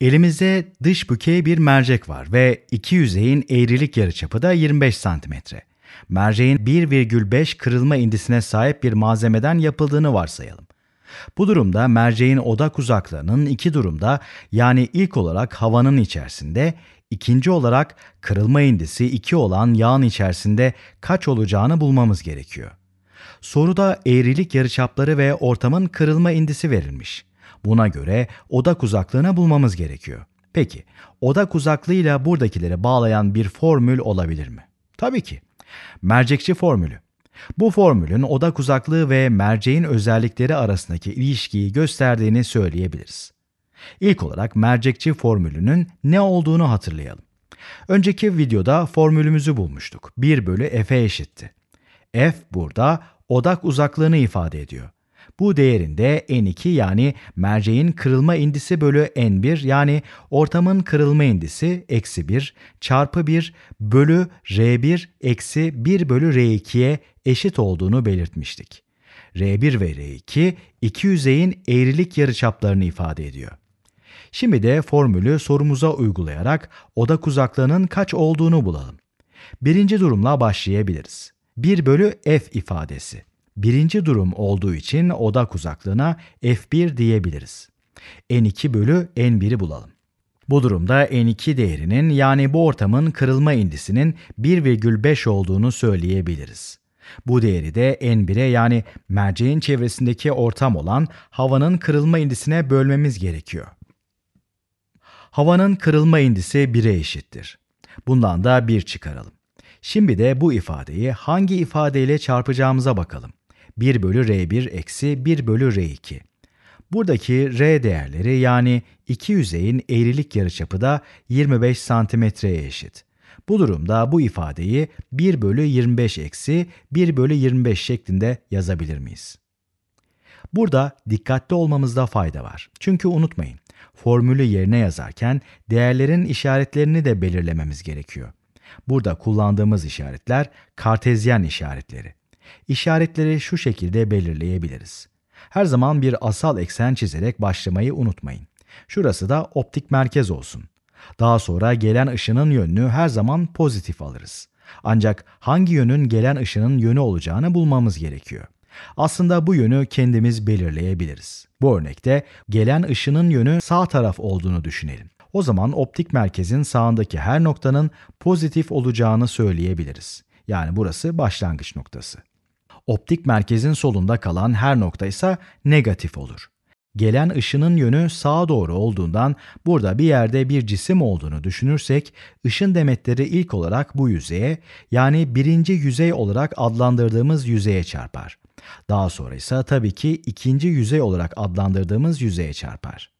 Elimizde dış bükey bir mercek var ve iki yüzeyin eğrilik yarıçapı da 25 cm. Merceğin 1,5 kırılma indisine sahip bir malzemeden yapıldığını varsayalım. Bu durumda merceğin odak uzaklığının iki durumda yani ilk olarak havanın içerisinde, ikinci olarak kırılma indisi 2 olan yağın içerisinde kaç olacağını bulmamız gerekiyor. Soruda eğrilik yarıçapları ve ortamın kırılma indisi verilmiş. Buna göre odak uzaklığını bulmamız gerekiyor. Peki, odak uzaklığıyla buradakileri bağlayan bir formül olabilir mi? Tabii ki. Mercekçi formülü. Bu formülün odak uzaklığı ve merceğin özellikleri arasındaki ilişkiyi gösterdiğini söyleyebiliriz. İlk olarak mercekçi formülünün ne olduğunu hatırlayalım. Önceki videoda formülümüzü bulmuştuk. 1 bölü f'e eşitti. f burada odak uzaklığını ifade ediyor. Bu değerinde N2 yani merceğin kırılma indisi bölü N1 yani ortamın kırılma indisi eksi 1 çarpı 1 bölü R1 eksi 1 bölü R2'ye eşit olduğunu belirtmiştik. R1 ve R2 iki yüzeyin eğrilik yarıçaplarını ifade ediyor. Şimdi de formülü sorumuza uygulayarak odak uzaklığının kaç olduğunu bulalım. Birinci durumla başlayabiliriz. 1 bölü f ifadesi birinci durum olduğu için odak uzaklığına f1 diyebiliriz. n2 bölü n1'i bulalım. Bu durumda n2 değerinin yani bu ortamın kırılma indisinin 1,5 olduğunu söyleyebiliriz. Bu değeri de n1'e yani merceğin çevresindeki ortam olan havanın kırılma indisine bölmemiz gerekiyor. Havanın kırılma indisi 1'e eşittir. Bundan da 1 çıkaralım. Şimdi de bu ifadeyi hangi ifadeyle çarpacağımıza bakalım. 1 bölü R1 eksi 1 bölü R2. Buradaki R değerleri yani iki yüzeyin eğrilik yarıçapı da 25 santimetreye eşit. Bu durumda bu ifadeyi 1 bölü 25 eksi 1 bölü 25 şeklinde yazabilir miyiz? Burada dikkatli olmamızda fayda var. Çünkü unutmayın, formülü yerine yazarken değerlerin işaretlerini de belirlememiz gerekiyor. Burada kullandığımız işaretler kartezyen işaretleri. İşaretleri şu şekilde belirleyebiliriz. Her zaman bir asal eksen çizerek başlamayı unutmayın. Şurası da optik merkez olsun. Daha sonra gelen ışının yönünü her zaman pozitif alırız. Ancak hangi yönün gelen ışının yönü olacağını bulmamız gerekiyor. Aslında bu yönü kendimiz belirleyebiliriz. Bu örnekte gelen ışının yönü sağ taraf olduğunu düşünelim. O zaman optik merkezin sağındaki her noktanın pozitif olacağını söyleyebiliriz. Yani burası başlangıç noktası optik merkezin solunda kalan her nokta ise negatif olur. Gelen ışının yönü sağa doğru olduğundan burada bir yerde bir cisim olduğunu düşünürsek, ışın demetleri ilk olarak bu yüzeye yani birinci yüzey olarak adlandırdığımız yüzeye çarpar. Daha sonra ise tabii ki ikinci yüzey olarak adlandırdığımız yüzeye çarpar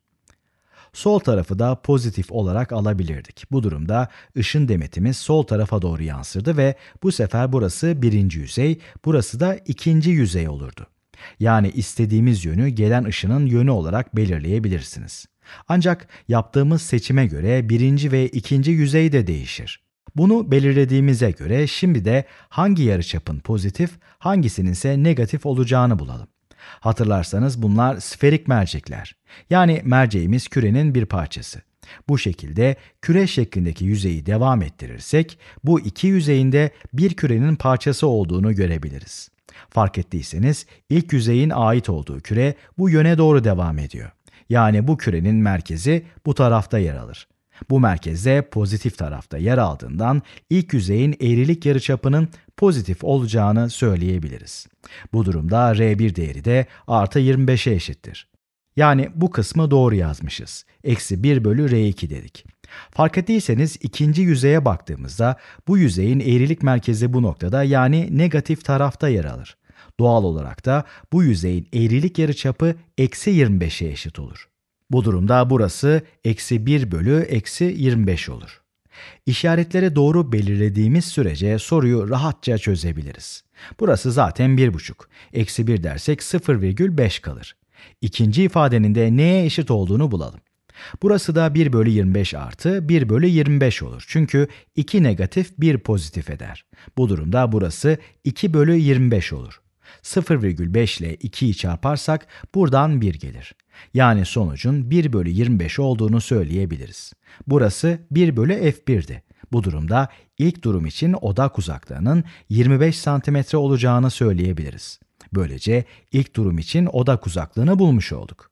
sol tarafı da pozitif olarak alabilirdik. Bu durumda ışın demetimiz sol tarafa doğru yansırdı ve bu sefer burası birinci yüzey, burası da ikinci yüzey olurdu. Yani istediğimiz yönü gelen ışının yönü olarak belirleyebilirsiniz. Ancak yaptığımız seçime göre birinci ve ikinci yüzey de değişir. Bunu belirlediğimize göre şimdi de hangi yarıçapın pozitif, hangisinin ise negatif olacağını bulalım. Hatırlarsanız bunlar sferik mercekler. Yani merceğimiz kürenin bir parçası. Bu şekilde küre şeklindeki yüzeyi devam ettirirsek bu iki yüzeyinde bir kürenin parçası olduğunu görebiliriz. Fark ettiyseniz ilk yüzeyin ait olduğu küre bu yöne doğru devam ediyor. Yani bu kürenin merkezi bu tarafta yer alır. Bu merkeze pozitif tarafta yer aldığından ilk yüzeyin eğrilik yarıçapının pozitif olacağını söyleyebiliriz. Bu durumda R1 değeri de artı 25'e eşittir. Yani bu kısmı doğru yazmışız. Eksi 1 bölü R2 dedik. Fark ettiyseniz ikinci yüzeye baktığımızda bu yüzeyin eğrilik merkezi bu noktada yani negatif tarafta yer alır. Doğal olarak da bu yüzeyin eğrilik yarıçapı eksi 25'e eşit olur. Bu durumda burası eksi 1 bölü eksi 25 olur. İşaretlere doğru belirlediğimiz sürece soruyu rahatça çözebiliriz. Burası zaten 1,5. Eksi 1 dersek 0,5 kalır. İkinci ifadenin de neye eşit olduğunu bulalım. Burası da 1 bölü 25 artı 1 bölü 25 olur. Çünkü 2 negatif 1 pozitif eder. Bu durumda burası 2 bölü 25 olur. 0,5 ile 2'yi çarparsak buradan 1 gelir. Yani sonucun 1 bölü 25 olduğunu söyleyebiliriz. Burası 1 bölü f1'di. Bu durumda ilk durum için odak uzaklığının 25 cm olacağını söyleyebiliriz. Böylece ilk durum için odak uzaklığını bulmuş olduk.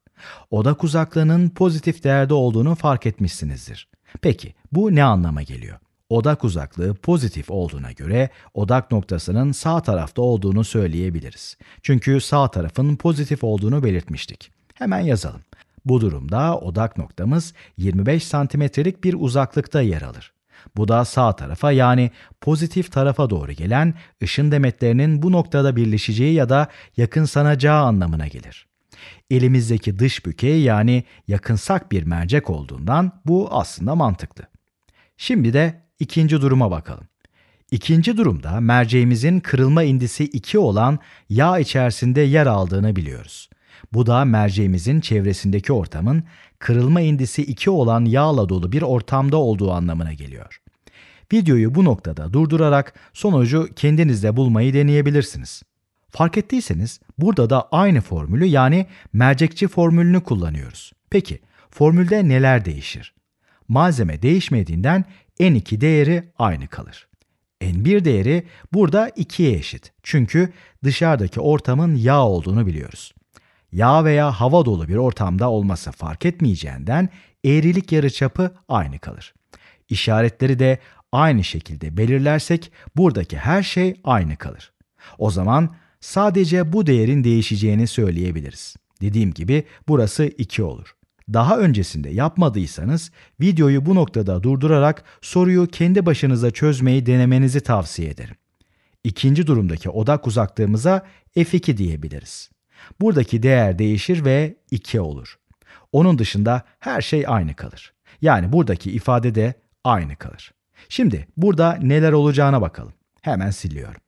Odak uzaklığının pozitif değerde olduğunu fark etmişsinizdir. Peki bu ne anlama geliyor? odak uzaklığı pozitif olduğuna göre odak noktasının sağ tarafta olduğunu söyleyebiliriz. Çünkü sağ tarafın pozitif olduğunu belirtmiştik. Hemen yazalım. Bu durumda odak noktamız 25 santimetrelik bir uzaklıkta yer alır. Bu da sağ tarafa yani pozitif tarafa doğru gelen ışın demetlerinin bu noktada birleşeceği ya da yakınsanacağı anlamına gelir. Elimizdeki dış bükey yani yakınsak bir mercek olduğundan bu aslında mantıklı. Şimdi de İkinci duruma bakalım. İkinci durumda merceğimizin kırılma indisi 2 olan yağ içerisinde yer aldığını biliyoruz. Bu da merceğimizin çevresindeki ortamın kırılma indisi 2 olan yağla dolu bir ortamda olduğu anlamına geliyor. Videoyu bu noktada durdurarak sonucu kendinizde bulmayı deneyebilirsiniz. Fark ettiyseniz burada da aynı formülü yani mercekçi formülünü kullanıyoruz. Peki formülde neler değişir? Malzeme değişmediğinden n2 değeri aynı kalır. n1 değeri burada 2'ye eşit. Çünkü dışarıdaki ortamın yağ olduğunu biliyoruz. Yağ veya hava dolu bir ortamda olması fark etmeyeceğinden eğrilik yarıçapı aynı kalır. İşaretleri de aynı şekilde belirlersek buradaki her şey aynı kalır. O zaman sadece bu değerin değişeceğini söyleyebiliriz. Dediğim gibi burası 2 olur daha öncesinde yapmadıysanız videoyu bu noktada durdurarak soruyu kendi başınıza çözmeyi denemenizi tavsiye ederim. İkinci durumdaki odak uzaklığımıza f2 diyebiliriz. Buradaki değer değişir ve 2 olur. Onun dışında her şey aynı kalır. Yani buradaki ifade de aynı kalır. Şimdi burada neler olacağına bakalım. Hemen siliyorum.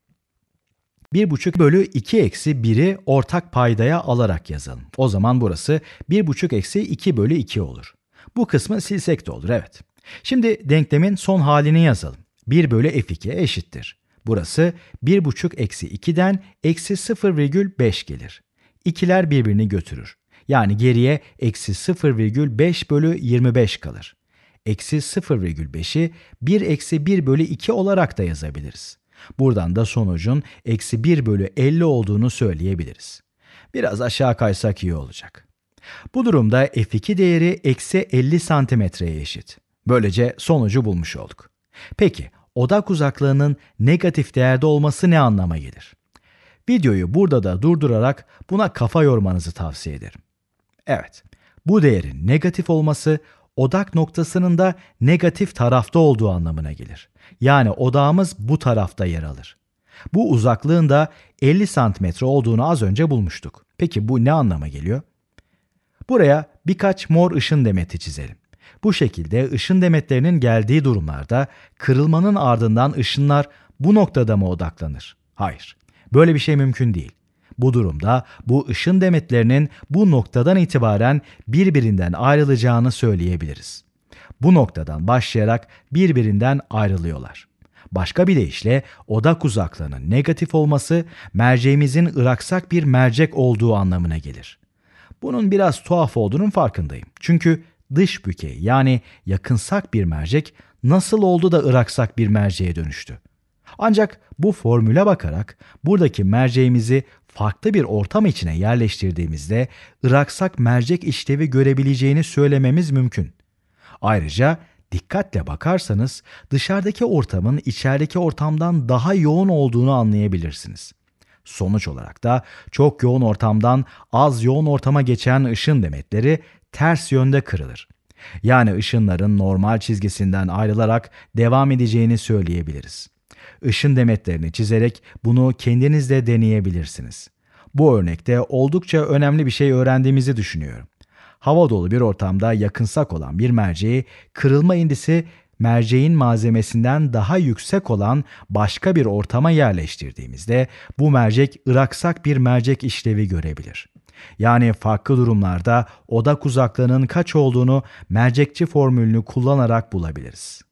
1,5 bölü 2 eksi 1'i ortak paydaya alarak yazalım. O zaman burası 1,5 eksi 2 bölü 2 olur. Bu kısmı silsek de olur evet. Şimdi denklemin son halini yazalım. 1 bölü f2 eşittir. Burası 1,5 eksi 2'den eksi 0,5 gelir. İkiler birbirini götürür. Yani geriye eksi 0,5 bölü 25 kalır. Eksi 0,5'i 1 eksi 1 bölü 2 olarak da yazabiliriz. Buradan da sonucun eksi 1 bölü 50 olduğunu söyleyebiliriz. Biraz aşağı kaysak iyi olacak. Bu durumda f2 değeri eksi 50 santimetreye eşit. Böylece sonucu bulmuş olduk. Peki odak uzaklığının negatif değerde olması ne anlama gelir? Videoyu burada da durdurarak buna kafa yormanızı tavsiye ederim. Evet, bu değerin negatif olması odak noktasının da negatif tarafta olduğu anlamına gelir. Yani odağımız bu tarafta yer alır. Bu uzaklığın da 50 santimetre olduğunu az önce bulmuştuk. Peki bu ne anlama geliyor? Buraya birkaç mor ışın demeti çizelim. Bu şekilde ışın demetlerinin geldiği durumlarda kırılmanın ardından ışınlar bu noktada mı odaklanır? Hayır. Böyle bir şey mümkün değil. Bu durumda bu ışın demetlerinin bu noktadan itibaren birbirinden ayrılacağını söyleyebiliriz. Bu noktadan başlayarak birbirinden ayrılıyorlar. Başka bir deyişle odak uzaklığının negatif olması merceğimizin ıraksak bir mercek olduğu anlamına gelir. Bunun biraz tuhaf olduğunun farkındayım. Çünkü dış bükey yani yakınsak bir mercek nasıl oldu da ıraksak bir merceğe dönüştü? Ancak bu formüle bakarak buradaki merceğimizi farklı bir ortam içine yerleştirdiğimizde ıraksak mercek işlevi görebileceğini söylememiz mümkün. Ayrıca dikkatle bakarsanız dışarıdaki ortamın içerideki ortamdan daha yoğun olduğunu anlayabilirsiniz. Sonuç olarak da çok yoğun ortamdan az yoğun ortama geçen ışın demetleri ters yönde kırılır. Yani ışınların normal çizgisinden ayrılarak devam edeceğini söyleyebiliriz. Işın demetlerini çizerek bunu kendiniz de deneyebilirsiniz. Bu örnekte oldukça önemli bir şey öğrendiğimizi düşünüyorum. Hava dolu bir ortamda yakınsak olan bir merceği kırılma indisi merceğin malzemesinden daha yüksek olan başka bir ortama yerleştirdiğimizde bu mercek ıraksak bir mercek işlevi görebilir. Yani farklı durumlarda odak uzaklığının kaç olduğunu mercekçi formülünü kullanarak bulabiliriz.